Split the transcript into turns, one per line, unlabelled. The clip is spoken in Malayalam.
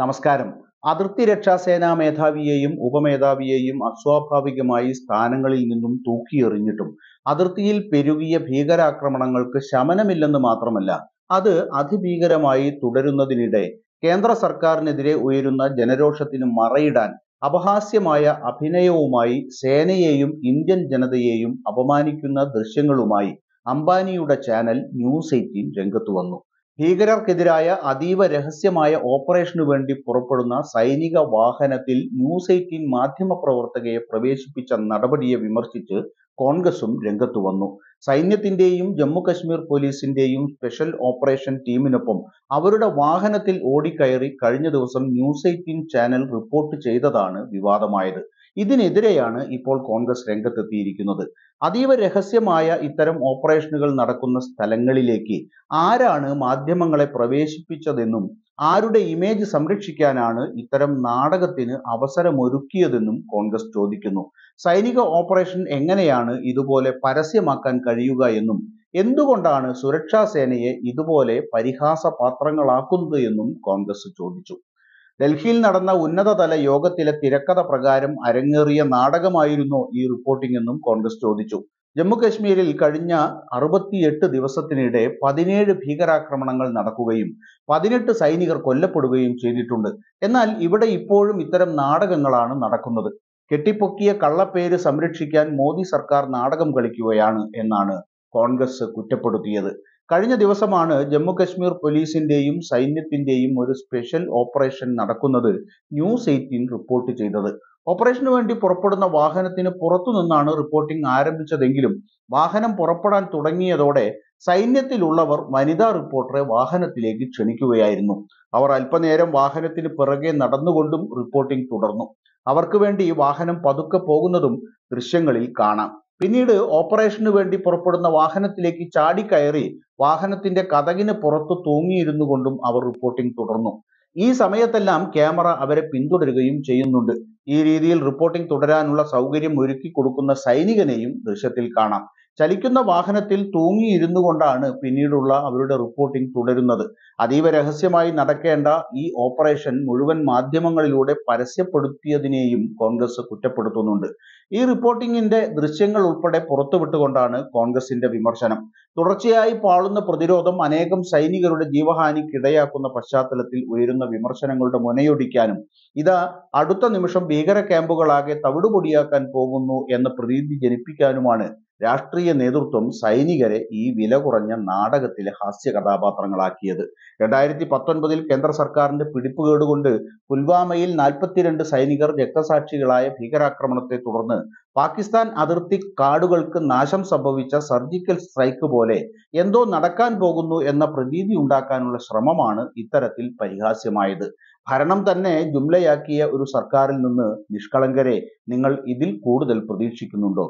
നമസ്കാരം അതിർത്തി രക്ഷാസേനാ മേധാവിയെയും ഉപമേധാവിയെയും അസ്വാഭാവികമായി സ്ഥാനങ്ങളിൽ നിന്നും തൂക്കിയെറിഞ്ഞിട്ടും അതിർത്തിയിൽ പെരുകിയ ഭീകരാക്രമണങ്ങൾക്ക് ശമനമില്ലെന്ന് മാത്രമല്ല അത് അതിഭീകരമായി തുടരുന്നതിനിടെ കേന്ദ്ര സർക്കാരിനെതിരെ ഉയരുന്ന ജനരോഷത്തിന് മറയിടാൻ അപഹാസ്യമായ അഭിനയവുമായി സേനയെയും ഇന്ത്യൻ ജനതയെയും അപമാനിക്കുന്ന ദൃശ്യങ്ങളുമായി അംബാനിയുടെ ചാനൽ ന്യൂസ് എയ്റ്റീൻ രംഗത്തു വന്നു ഭീകരർക്കെതിരായ അതീവ രഹസ്യമായ ഓപ്പറേഷനു വേണ്ടി പുറപ്പെടുന്ന സൈനിക വാഹനത്തിൽ ന്യൂസ് എയ്റ്റീൻ മാധ്യമപ്രവർത്തകയെ പ്രവേശിപ്പിച്ച നടപടിയെ വിമർശിച്ച് കോൺഗ്രസും രംഗത്തു വന്നു സൈന്യത്തിന്റെയും ജമ്മു കശ്മീർ പോലീസിന്റെയും സ്പെഷ്യൽ ഓപ്പറേഷൻ ടീമിനൊപ്പം അവരുടെ വാഹനത്തിൽ ഓടിക്കയറി കഴിഞ്ഞ ദിവസം ന്യൂസ് എയ്റ്റീൻ ചാനൽ റിപ്പോർട്ട് ചെയ്തതാണ് വിവാദമായത് ഇതിനെതിരെയാണ് ഇപ്പോൾ കോൺഗ്രസ് രംഗത്തെത്തിയിരിക്കുന്നത് അതീവ രഹസ്യമായ ഇത്തരം ഓപ്പറേഷനുകൾ നടക്കുന്ന സ്ഥലങ്ങളിലേക്ക് ആരാണ് മാധ്യമങ്ങളെ പ്രവേശിപ്പിച്ചതെന്നും ആരുടെ ഇമേജ് സംരക്ഷിക്കാനാണ് ഇത്തരം നാടകത്തിന് അവസരമൊരുക്കിയതെന്നും കോൺഗ്രസ് ചോദിക്കുന്നു സൈനിക ഓപ്പറേഷൻ എങ്ങനെയാണ് ഇതുപോലെ പരസ്യമാക്കാൻ കഴിയുക എന്നും എന്തുകൊണ്ടാണ് സുരക്ഷാ സേനയെ ഇതുപോലെ പരിഹാസ പാത്രങ്ങളാക്കുന്നത് എന്നും കോൺഗ്രസ് ചോദിച്ചു ഡൽഹിയിൽ നടന്ന ഉന്നതതല യോഗത്തിലെ തിരക്കഥ പ്രകാരം അരങ്ങേറിയ നാടകമായിരുന്നു ഈ റിപ്പോർട്ടിംഗ് എന്നും കോൺഗ്രസ് ചോദിച്ചു ജമ്മു കഴിഞ്ഞ അറുപത്തിയെട്ട് ദിവസത്തിനിടെ പതിനേഴ് ഭീകരാക്രമണങ്ങൾ നടക്കുകയും പതിനെട്ട് സൈനികർ കൊല്ലപ്പെടുകയും ചെയ്തിട്ടുണ്ട് എന്നാൽ ഇവിടെ ഇപ്പോഴും ഇത്തരം നാടകങ്ങളാണ് നടക്കുന്നത് കെട്ടിപ്പൊക്കിയ കള്ളപ്പേര് സംരക്ഷിക്കാൻ മോദി സർക്കാർ നാടകം കളിക്കുകയാണ് എന്നാണ് കോൺഗ്രസ് കുറ്റപ്പെടുത്തിയത് കഴിഞ്ഞ ദിവസമാണ് ജമ്മു കശ്മീർ പോലീസിന്റെയും സൈന്യത്തിന്റെയും ഒരു സ്പെഷ്യൽ ഓപ്പറേഷൻ നടക്കുന്നത് ന്യൂസ് എയ്റ്റീൻ റിപ്പോർട്ട് ചെയ്തത് ഓപ്പറേഷന് വേണ്ടി പുറപ്പെടുന്ന വാഹനത്തിന് പുറത്തു നിന്നാണ് റിപ്പോർട്ടിംഗ് ആരംഭിച്ചതെങ്കിലും വാഹനം പുറപ്പെടാൻ തുടങ്ങിയതോടെ സൈന്യത്തിലുള്ളവർ വനിതാ റിപ്പോർട്ടറെ വാഹനത്തിലേക്ക് ക്ഷണിക്കുകയായിരുന്നു അവർ അല്പനേരം വാഹനത്തിന് പിറകെ നടന്നുകൊണ്ടും റിപ്പോർട്ടിംഗ് തുടർന്നു അവർക്ക് വേണ്ടി വാഹനം പതുക്കെ പോകുന്നതും ദൃശ്യങ്ങളിൽ കാണാം പിന്നീട് ഓപ്പറേഷന് വേണ്ടി പുറപ്പെടുന്ന വാഹനത്തിലേക്ക് ചാടിക്കയറി വാഹനത്തിന്റെ കഥകിന് പുറത്ത് തൂങ്ങിയിരുന്നു കൊണ്ടും അവർ റിപ്പോർട്ടിംഗ് തുടർന്നു ഈ സമയത്തെല്ലാം ക്യാമറ അവരെ പിന്തുടരുകയും ചെയ്യുന്നുണ്ട് ഈ രീതിയിൽ റിപ്പോർട്ടിംഗ് തുടരാനുള്ള സൗകര്യം ഒരുക്കി കൊടുക്കുന്ന സൈനികനെയും ദൃശ്യത്തിൽ കാണാം ചലിക്കുന്ന വാഹനത്തിൽ തൂങ്ങിയിരുന്നു കൊണ്ടാണ് പിന്നീടുള്ള അവരുടെ റിപ്പോർട്ടിംഗ് തുടരുന്നത് അതീവ രഹസ്യമായി നടക്കേണ്ട ഈ ഓപ്പറേഷൻ മുഴുവൻ മാധ്യമങ്ങളിലൂടെ പരസ്യപ്പെടുത്തിയതിനെയും കോൺഗ്രസ് കുറ്റപ്പെടുത്തുന്നുണ്ട് ഈ റിപ്പോർട്ടിംഗിന്റെ ദൃശ്യങ്ങൾ ഉൾപ്പെടെ പുറത്തുവിട്ടുകൊണ്ടാണ് കോൺഗ്രസിന്റെ വിമർശനം തുടർച്ചയായി പാളുന്ന പ്രതിരോധം അനേകം സൈനികരുടെ ജീവഹാനിക്കിടയാക്കുന്ന പശ്ചാത്തലത്തിൽ ഉയരുന്ന വിമർശനങ്ങളുടെ മുനയൊടിക്കാനും ഇതാ അടുത്ത നിമിഷം ഭീകര ക്യാമ്പുകളാകെ തവിടുപൊടിയാക്കാൻ പോകുന്നു എന്ന പ്രതീതി ജനിപ്പിക്കാനുമാണ് രാഷ്ട്രീയ നേതൃത്വം സൈനികരെ ഈ വില കുറഞ്ഞ നാടകത്തിലെ ഹാസ്യ കഥാപാത്രങ്ങളാക്കിയത് രണ്ടായിരത്തി പത്തൊൻപതിൽ കേന്ദ്ര സർക്കാരിന്റെ പിടിപ്പുകേടുകൊണ്ട് പുൽവാമയിൽ നാൽപ്പത്തിരണ്ട് സൈനികർ രക്തസാക്ഷികളായ ഭീകരാക്രമണത്തെ തുടർന്ന് പാകിസ്ഥാൻ അതിർത്തി കാടുകൾക്ക് നാശം സംഭവിച്ച സർജിക്കൽ സ്ട്രൈക്ക് പോലെ എന്തോ നടക്കാൻ പോകുന്നു എന്ന പ്രതീതി ഉണ്ടാക്കാനുള്ള ശ്രമമാണ് ഇത്തരത്തിൽ പരിഹാസ്യമായത് ഭരണം തന്നെ ജുംലയാക്കിയ ഒരു സർക്കാരിൽ നിന്ന് നിഷ്കളങ്കരെ നിങ്ങൾ ഇതിൽ കൂടുതൽ പ്രതീക്ഷിക്കുന്നുണ്ടോ